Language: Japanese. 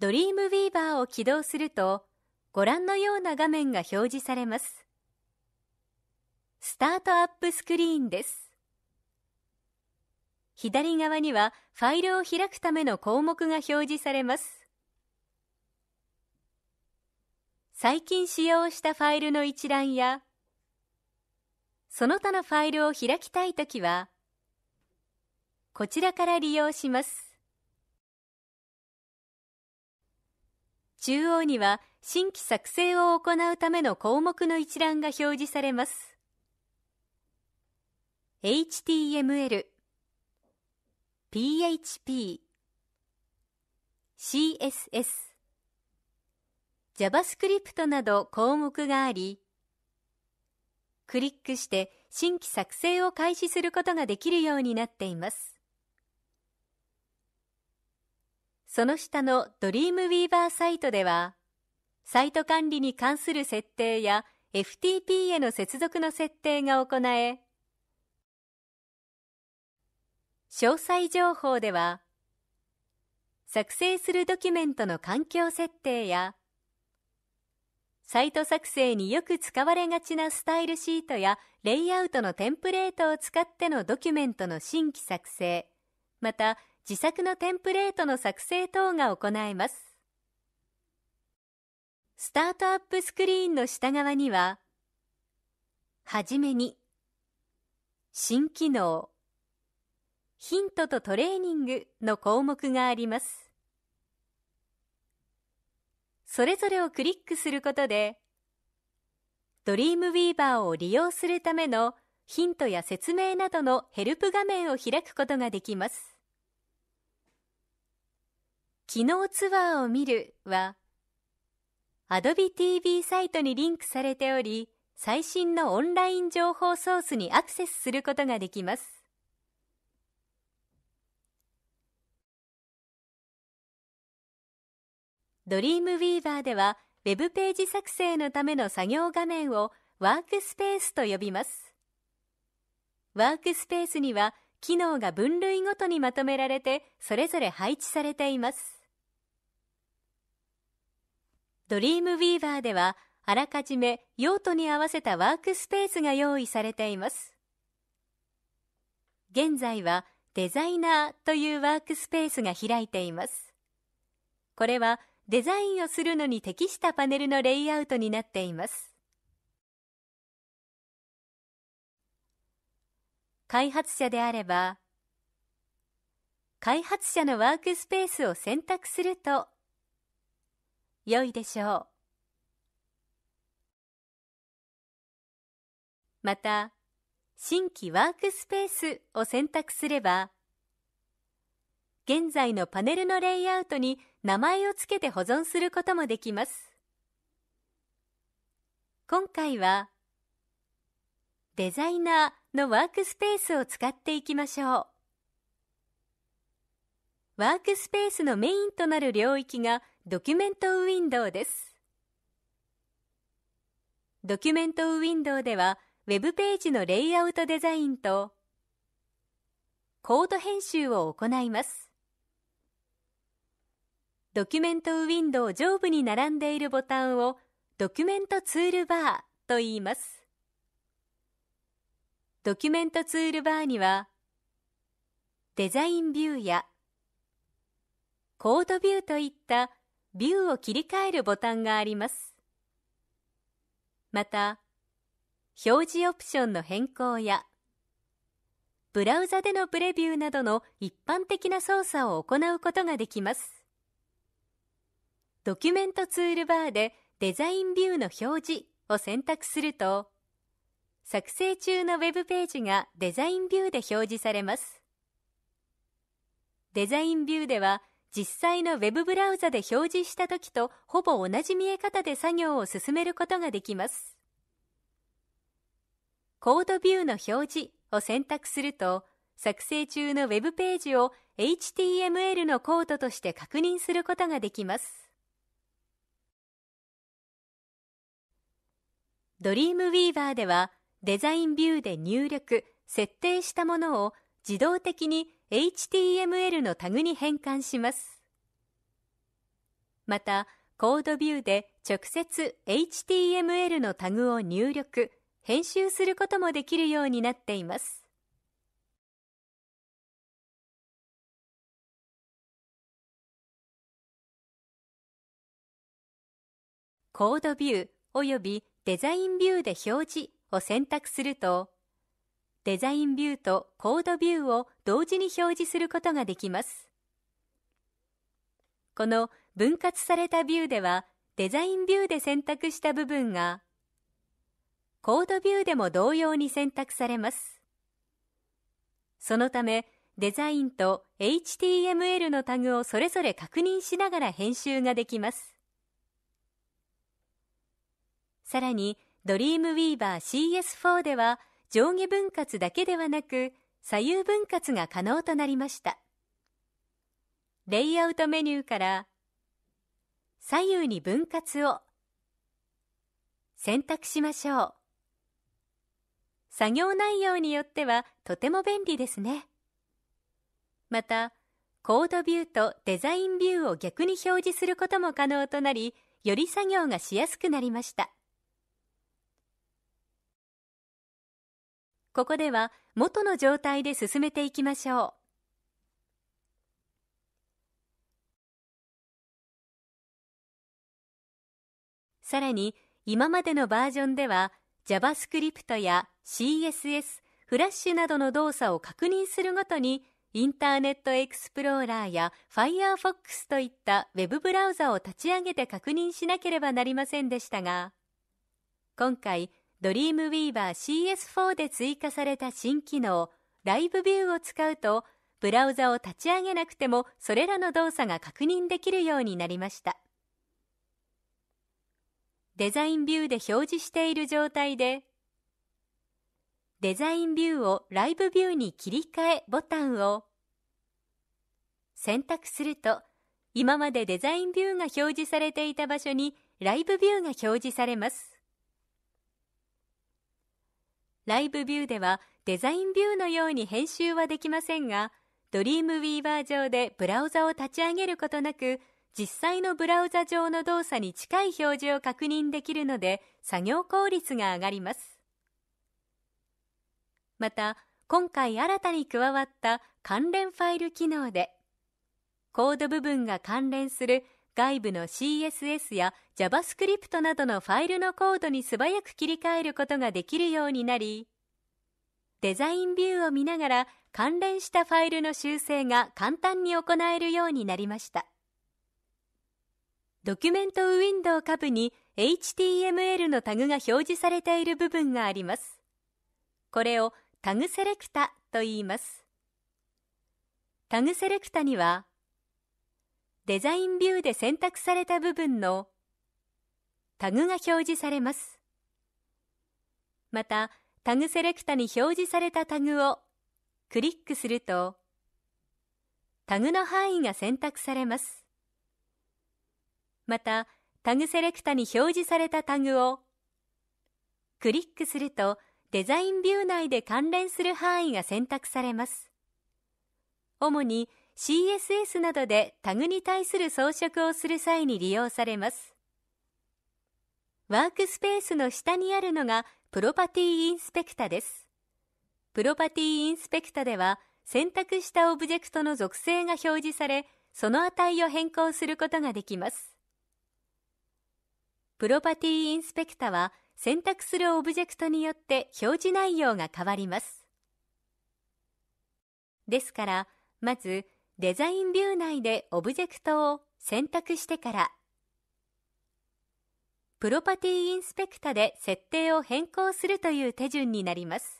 ドリームウィーバーを起動すると、ご覧のような画面が表示されます。スタートアップスクリーンです。左側にはファイルを開くための項目が表示されます。最近使用したファイルの一覧や、その他のファイルを開きたいときは、こちらから利用します。中央には新規作成を行うための項目の一覧が表示されます。HTML、PHP、CSS、JavaScript など項目があり、クリックして新規作成を開始することができるようになっています。その下のドリームウィーバーサイトでは、サイト管理に関する設定や FTP への接続の設定が行え、詳細情報では、作成するドキュメントの環境設定や、サイト作成によく使われがちなスタイルシートやレイアウトのテンプレートを使ってのドキュメントの新規作成、また自作のテンプレートの作成等が行えます。スタートアップスクリーンの下側には、はじめに、新機能、ヒントとトレーニングの項目があります。それぞれをクリックすることで、ドリームウィーバーを利用するためのヒントや説明などのヘルプ画面を開くことができます。機能ツアーを見るは Adobe TV サイトにリンクされており最新のオンライン情報ソースにアクセスすることができます。ドリームウィーバーでは Web ページ作成のための作業画面をワークスペースと呼びます。ワークスペースには機能が分類ごとにまとめられてそれぞれ配置されています。ドリームウィーバーではあらかじめ用途に合わせたワークスペースが用意されています現在はデザイナーというワークスペースが開いていますこれはデザインをするのに適したパネルのレイアウトになっています開発者であれば開発者のワークスペースを選択すると良いでしょうまた新規ワークスペースを選択すれば現在のパネルのレイアウトに名前を付けて保存することもできます今回はデザイナーのワークスペースを使っていきましょうワークスペースのメインとなる領域がドキュメントウィンドウです。ドキュメントウィンドウでは、ウェブページのレイアウトデザインと、コード編集を行います。ドキュメントウィンドウ上部に並んでいるボタンを、ドキュメントツールバーと言います。ドキュメントツールバーには、デザインビューやコードビューといったビューを切り替えるボタンがあります。また、表示オプションの変更や、ブラウザでのプレビューなどの一般的な操作を行うことができます。ドキュメントツールバーでデザインビューの表示を選択すると、作成中の Web ページがデザインビューで表示されます。デザインビューでは実際の Web ブラウザで表示した時とほぼ同じ見え方で作業を進めることができます。コードビューの表示を選択すると、作成中の Web ページを HTML のコードとして確認することができます。Dreamweaver では、デザインビューで入力、設定したものを自動的に HTML のタグに変換します。また、コードビューで直接 HTML のタグを入力、編集することもできるようになっています。コードビューおよびデザインビューで表示を選択するとデザインビューとコードビューを同時に表示することができます。この分割されたビューでは、デザインビューで選択した部分が、コードビューでも同様に選択されます。そのため、デザインと HTML のタグをそれぞれ確認しながら編集ができます。さらに、ドリームウィーバー CS4 では、上下分割だけではなく左右分割が可能となりましたレイアウトメニューから左右に分割を選択しましょう作業内容によってはとても便利ですねまたコードビューとデザインビューを逆に表示することも可能となりより作業がしやすくなりましたここでは元の状態で進めていきましょう。さらに、今までのバージョンでは JavaScript や CSS、フラッシュなどの動作を確認するごとにインターネットエクスプローラーや Firefox といった Web ブラウザを立ち上げて確認しなければなりませんでしたが今回ドリームウィーバー CS4 で追加された新機能、ライブビューを使うと、ブラウザを立ち上げなくてもそれらの動作が確認できるようになりました。デザインビューで表示している状態で、デザインビューをライブビューに切り替えボタンを選択すると、今までデザインビューが表示されていた場所にライブビューが表示されます。ライブビューではデザインビューのように編集はできませんが、ドリームウィーバー上でブラウザを立ち上げることなく、実際のブラウザ上の動作に近い表示を確認できるので、作業効率が上がります。また、今回新たに加わった関連ファイル機能で、コード部分が関連する外部の CSS や JavaScript などのファイルのコードに素早く切り替えることができるようになり、デザインビューを見ながら関連したファイルの修正が簡単に行えるようになりました。ドキュメントウィンドウ下部に HTML のタグが表示されている部分があります。これをタグセレクタと言います。タグセレクタにはデザインビューで選択された部分のタグが表示されます。また、タグセレクタに表示されたタグをクリックすると、タグの範囲が選択されます。また、タグセレクタに表示されたタグをクリックすると、デザインビュー内で関連する範囲が選択されます。主に CSS などでタグに対する装飾をする際に利用されます。ワークスペースの下にあるのがプロパティインスペクタです。プロパティインスペクタでは選択したオブジェクトの属性が表示され、その値を変更することができます。プロパティインスペクタは選択するオブジェクトによって表示内容が変わります。ですから、まずデザインビュー内でオブジェクトを選択してから、プロパティインスペクタで設定を変更するという手順になります。